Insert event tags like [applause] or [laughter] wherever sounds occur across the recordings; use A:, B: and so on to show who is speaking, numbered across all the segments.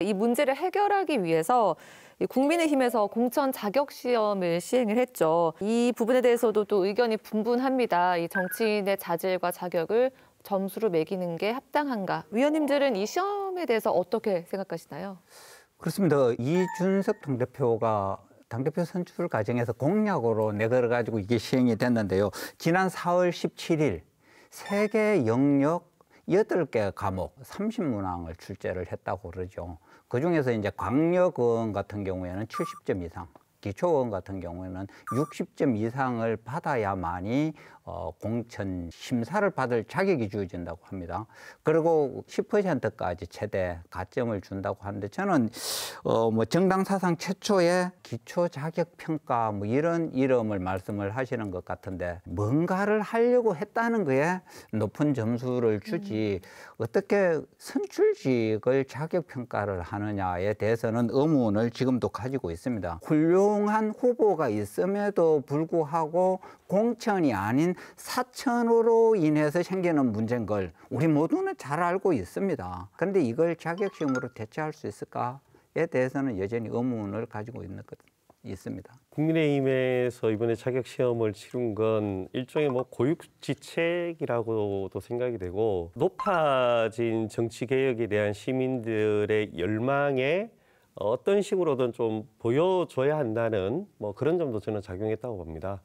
A: 이 문제를 해결하기 위해서 국민의힘에서 공천 자격 시험을 시행을 했죠. 이 부분에 대해서도 또 의견이 분분합니다. 이 정치인의 자질과 자격을 점수로 매기는 게 합당한가? 위원님들은 이 시험에 대해서 어떻게 생각하시나요?
B: 그렇습니다. 이준석 당대표가 당대표 선출 과정에서 공약으로 내걸어 가지고 이게 시행이 됐는데요. 지난 4월 17일 세계 영역 여덟 개 과목 삼십 문항을 출제를 했다고 그러죠. 그중에서 이제 광역은 같은 경우에는 칠십 점 이상 기초원 같은 경우에는 60점 이상을 받아야만이 어, 공천 심사를 받을 자격이 주어진다고 합니다. 그리고 10%까지 최대 가점을 준다고 하는데 저는 어, 뭐 정당 사상 최초의 기초 자격 평가 뭐 이런 이름을 말씀을 하시는 것 같은데 뭔가를 하려고 했다는 거에 높은 점수를 주지 음. 어떻게 선출직을 자격 평가를 하느냐에 대해서는 의문을 지금도 가지고 있습니다. 훌륭 유용한 후보가 있음에도 불구하고 공천이 아닌 사천으로 인해서 생기는 문제인 걸 우리 모두는 잘 알고 있습니다. 그런데 이걸 자격시험으로 대체할 수 있을까에 대해서는 여전히 의문을 가지고 있는 것 있습니다.
A: 국민의힘에서 이번에 자격 시험을 치른 건 일종의 뭐 고육지책이라고도 생각이 되고 높아진 정치 개혁에 대한 시민들의 열망에 어떤 식으로든 좀 보여줘야 한다는 뭐 그런 점도 저는 작용했다고 봅니다.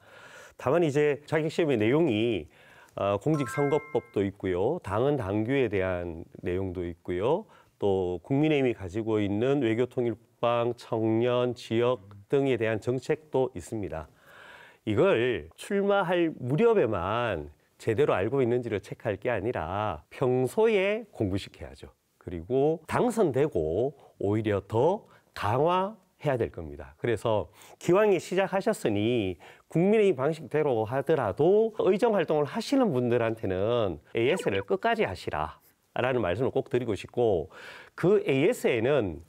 A: 다만 이제 자격시험의 내용이 어, 공직선거법도 있고요. 당헌 당규에 대한 내용도 있고요. 또 국민의힘이 가지고 있는 외교통일방, 청년, 지역 등에 대한 정책도 있습니다. 이걸 출마할 무렵에만 제대로 알고 있는지를 체크할 게 아니라 평소에 공부시켜야죠. 그리고 당선되고 오히려 더 강화해야 될 겁니다. 그래서 기왕에 시작하셨으니 국민의 방식대로 하더라도 의정 활동을 하시는 분들한테는 AS를 끝까지 하시라라는 말씀을 꼭 드리고 싶고 그 AS에는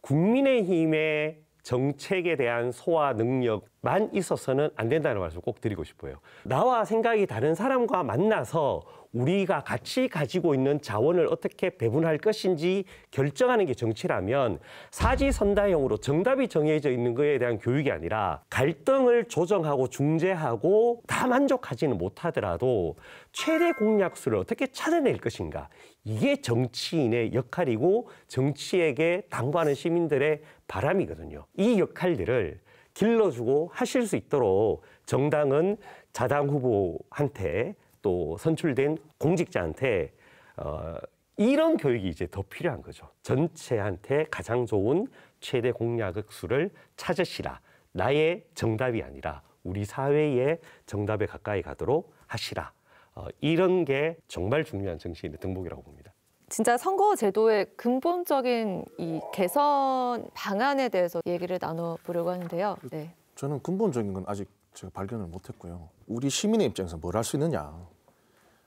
A: 국민의힘의 정책에 대한 소화 능력 만 있어서는 안 된다는 말씀 꼭 드리고 싶어요. 나와 생각이 다른 사람과 만나서 우리가 같이 가지고 있는 자원을 어떻게 배분할 것인지 결정하는 게 정치라면 사지선다형으로 정답이 정해져 있는 것에 대한 교육이 아니라 갈등을 조정하고 중재하고 다 만족하지는 못하더라도 최대 공약수를 어떻게 찾아낼 것인가 이게 정치인의 역할이고 정치에게 당부하는 시민들의 바람이거든요. 이 역할들을 길러주고 하실 수 있도록 정당은 자당 후보한테 또 선출된 공직자한테 어, 이런 교육이 이제 더 필요한 거죠. 전체한테 가장 좋은 최대 공약의 수를 찾으시라. 나의 정답이 아니라 우리 사회의 정답에 가까이 가도록 하시라. 어, 이런 게 정말 중요한 정신의 등목이라고 봅니다. 진짜 선거 제도의 근본적인 이 개선 방안에 대해서 얘기를 나눠보려고 하는데요. 그 네.
C: 저는 근본적인 건 아직 제가 발견을 못했고요. 우리 시민의 입장에서 뭘 할 수 있느냐.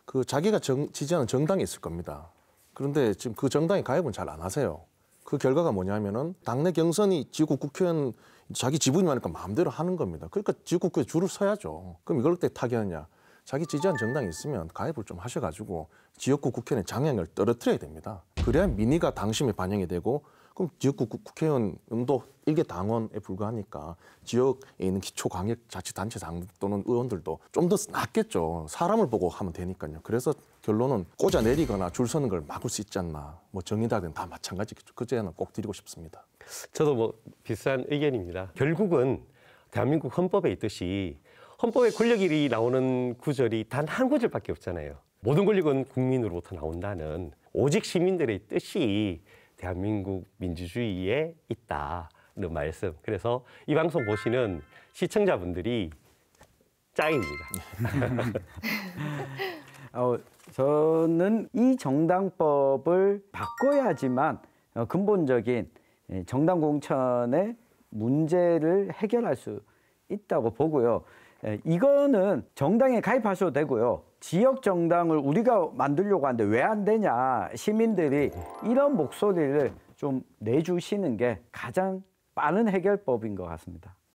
C: 그 자기가 정, 지지하는 정당이 있을 겁니다. 그런데 지금 그 정당이 가입은 잘 안 하세요. 그 결과가 뭐냐면은 당내 경선이 지구 국회의원 자기 지분이 많으니까 마음대로 하는 겁니다. 그러니까 지구 국회에 줄을 서야죠. 그럼 이걸 어떻게 타개하냐 자기 지지한 정당이 있으면 가입을 좀 하셔가지고 지역구 국회의원의 장향을 떨어뜨려야 됩니다. 그래야 민의가 당심에 반영이 되고 그럼 지역구 국회의원도 일개 당원에 불과하니까 지역에 있는 기초광역자치단체장 또는 의원들도 좀 더 낫겠죠. 사람을 보고 하면 되니까요. 그래서 결론은 꽂아 내리거나 줄 서는 걸 막을 수 있지 않나. 뭐 정의당은 다 마찬가지겠죠. 그제는 꼭 드리고 싶습니다. 저도 뭐
A: 비슷한 의견입니다. 결국은
C: 대한민국 헌법에
A: 있듯이 헌법의 권력이 나오는 구절이 단 한 구절밖에 없잖아요. 모든 권력은 국민으로부터 나온다는 오직 시민들의 뜻이 대한민국 민주주의에 있다는 말씀. 그래서 이 방송 보시는 시청자분들이 짱입니다. [laughs] 어, 저는 이 정당법을 바꿔야지만 어, 근본적인 예, 정당 공천의 문제를 해결할 수 있다고 보고요. 예, 이거는 정당에 가입하셔도 되고요. 지역 정당을 우리가 만들려고 하는데 왜 안 되냐 시민들이 이런 목소리를 좀 내주시는 게 가장 빠른 해결법인 것 같습니다.